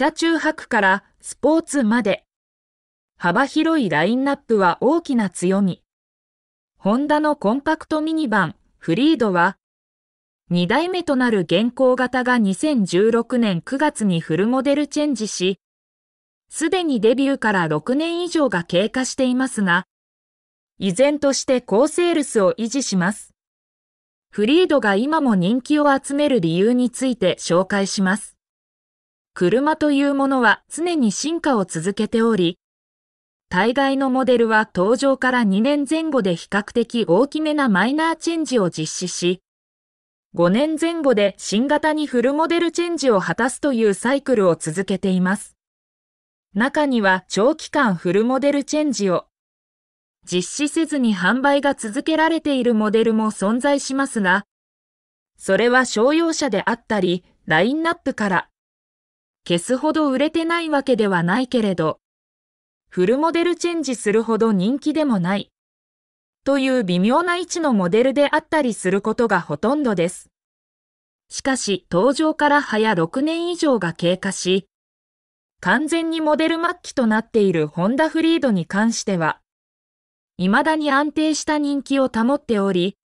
車中泊からスポーツまで。幅広いラインナップは大きな強み。ホンダのコンパクトミニバン、フリードは、2代目となる現行型が2016年9月にフルモデルチェンジし、すでにデビューから6年以上が経過していますが、依然として高セールスを維持します。フリードが今も人気を集める理由について紹介します。車というものは常に進化を続けており、大概のモデルは登場から2年前後で比較的大きめなマイナーチェンジを実施し、5年前後で新型にフルモデルチェンジを果たすというサイクルを続けています。中には長期間フルモデルチェンジを実施せずに販売が続けられているモデルも存在しますが、それは商用車であったり、ラインナップから消すほど売れてないわけではないけれど、フルモデルチェンジするほど人気でもない、という微妙な位置のモデルであったりすることがほとんどです。しかし、登場から早6年以上が経過し、完全にモデル末期となっているホンダフリードに関しては、未だに安定した人気を保っており、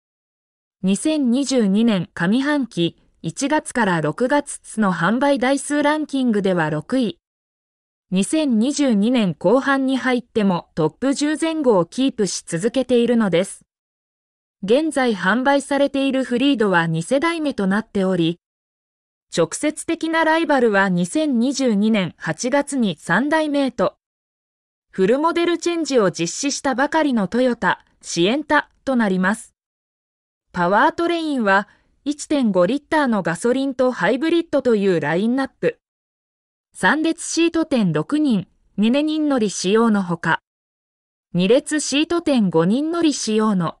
2022年上半期、1月から6月の販売台数ランキングでは6位。2022年後半に入ってもトップ10前後をキープし続けているのです。現在販売されているフリードは2世代目となっており、直接的なライバルは2022年8月に3代目と、フルモデルチェンジを実施したばかりのトヨタ、シエンタとなります。パワートレインは1.5リッターのガソリンとハイブリッドというラインナップ。3列シート店6人、2人乗り仕様のほか、2列シート店5人乗り仕様の、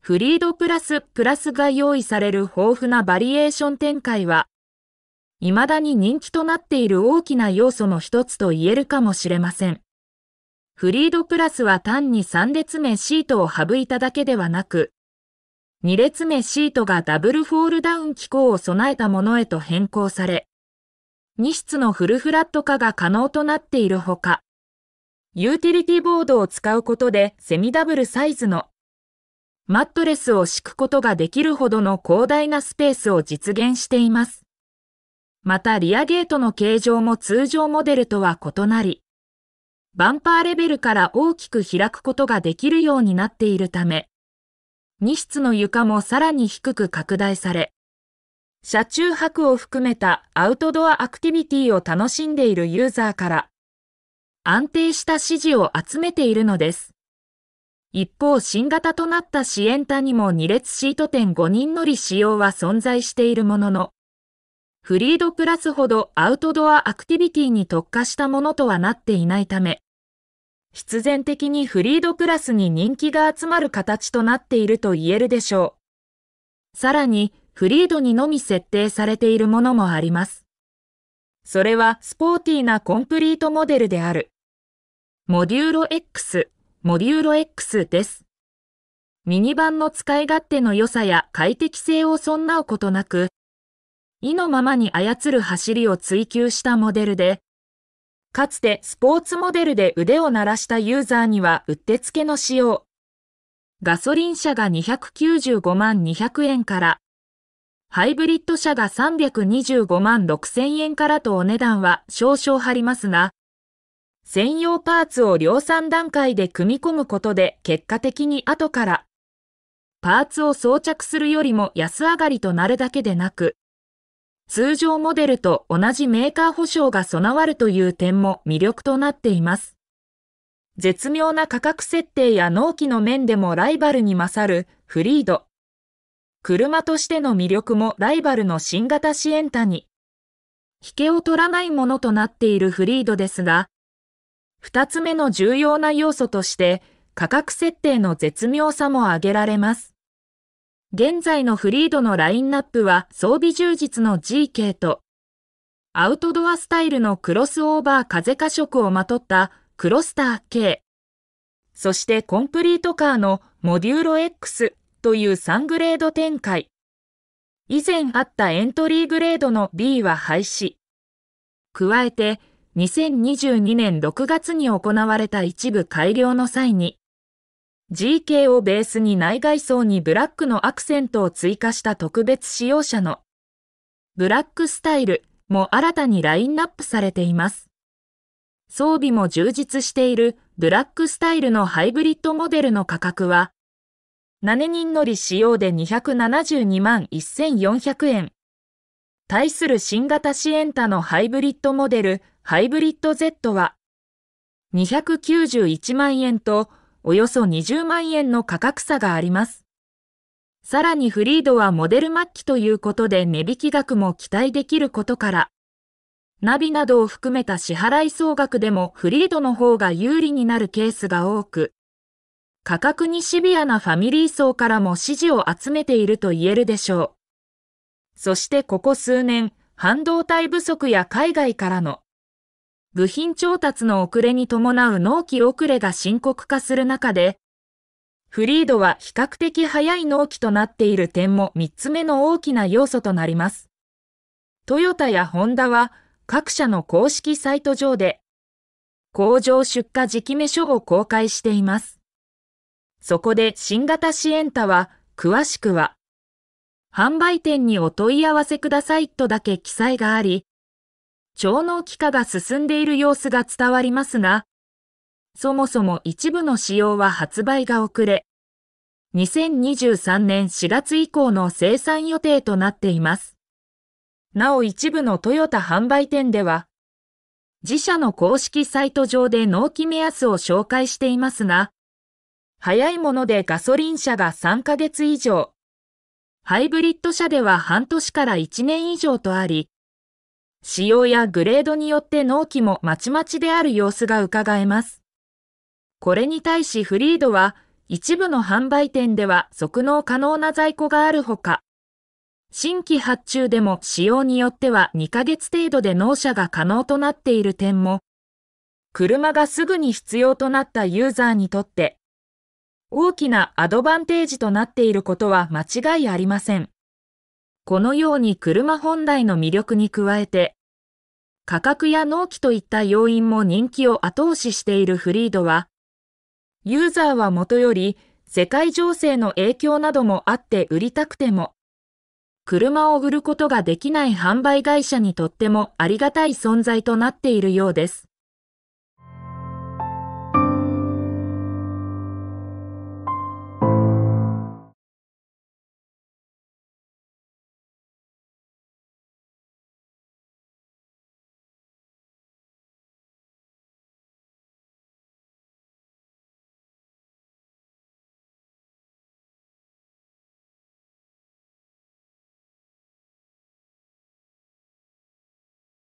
フリードプラスプラスが用意される豊富なバリエーション展開は、未だに人気となっている大きな要素の一つと言えるかもしれません。フリードプラスは単に3列目シートを省いただけではなく、2列目シートがダブルフォールダウン機構を備えたものへと変更され、2室のフルフラット化が可能となっているほか、ユーティリティボードを使うことでセミダブルサイズのマットレスを敷くことができるほどの広大なスペースを実現しています。またリアゲートの形状も通常モデルとは異なり、バンパーレベルから大きく開くことができるようになっているため、2室の床もさらに低く拡大され、車中泊を含めたアウトドアアクティビティを楽しんでいるユーザーから安定した支持を集めているのです。一方、新型となったシエンタにも2列シート店5人乗り仕様は存在しているものの、フリードプラスほどアウトドアアクティビティに特化したものとはなっていないため、必然的にフリードクラスに人気が集まる形となっていると言えるでしょう。さらに、フリードにのみ設定されているものもあります。それはスポーティーなコンプリートモデルである。モデューロ X、モデューロ X です。ミニ版の使い勝手の良さや快適性を損なうことなく、意のままに操る走りを追求したモデルで、かつてスポーツモデルで腕を鳴らしたユーザーにはうってつけの仕様。ガソリン車が295万200円から、ハイブリッド車が325万6000円からとお値段は少々張りますが、専用パーツを量産段階で組み込むことで結果的に後から、パーツを装着するよりも安上がりとなるだけでなく、通常モデルと同じメーカー保証が備わるという点も魅力となっています。絶妙な価格設定や納期の面でもライバルに勝るフリード。車としての魅力もライバルの新型シエンタに。引けを取らないものとなっているフリードですが、二つ目の重要な要素として価格設定の絶妙さも挙げられます。現在のフリードのラインナップは装備充実の GK と、アウトドアスタイルのクロスオーバー風加色をまとったクロスター K、そしてコンプリートカーのモデューロ X という3グレード展開。以前あったエントリーグレードの B は廃止。加えて、2022年6月に行われた一部改良の際に、GK をベースに内外装にブラックのアクセントを追加した特別使用者のブラックスタイルも新たにラインナップされています。装備も充実しているブラックスタイルのハイブリッドモデルの価格は7人乗り仕様で272万1400円。対する新型シエンタのハイブリッドモデル、ハイブリッド Z は、291万円とおよそ20万円の価格差があります。さらにフリードはモデル末期ということで値引き額も期待できることから、ナビなどを含めた支払い総額でもフリードの方が有利になるケースが多く、価格にシビアなファミリー層からも支持を集めていると言えるでしょう。そしてここ数年、半導体不足や海外からの部品調達の遅れに伴う納期遅れが深刻化する中で、フリードは比較的早い納期となっている点も3つ目の大きな要素となります。トヨタやホンダは各社の公式サイト上で工場出荷時期目書を公開しています。そこで新型シエンタは詳しくは販売店にお問い合わせくださいとだけ記載があり、超能機化が進んでいる様子が伝わりますが、そもそも一部の仕様は発売が遅れ、2023年4月以降の生産予定となっています。なお一部のトヨタ販売店では、自社の公式サイト上で納期目安を紹介していますが、早いものでガソリン車が3ヶ月以上、ハイブリッド車では半年から1年以上とあり、仕様やグレードによって納期もまちまちである様子が伺えます。これに対しフリードは、一部の販売店では即納可能な在庫があるほか、新規発注でも仕様によっては2ヶ月程度で納車が可能となっている点も、車がすぐに必要となったユーザーにとって、大きなアドバンテージとなっていることは間違いありません。このように車本来の魅力に加えて、価格や納期といった要因も人気を後押ししているフリードは、ユーザーはもとより世界情勢の影響などもあって売りたくても、車を売ることができない販売会社にとってもありがたい存在となっているようです。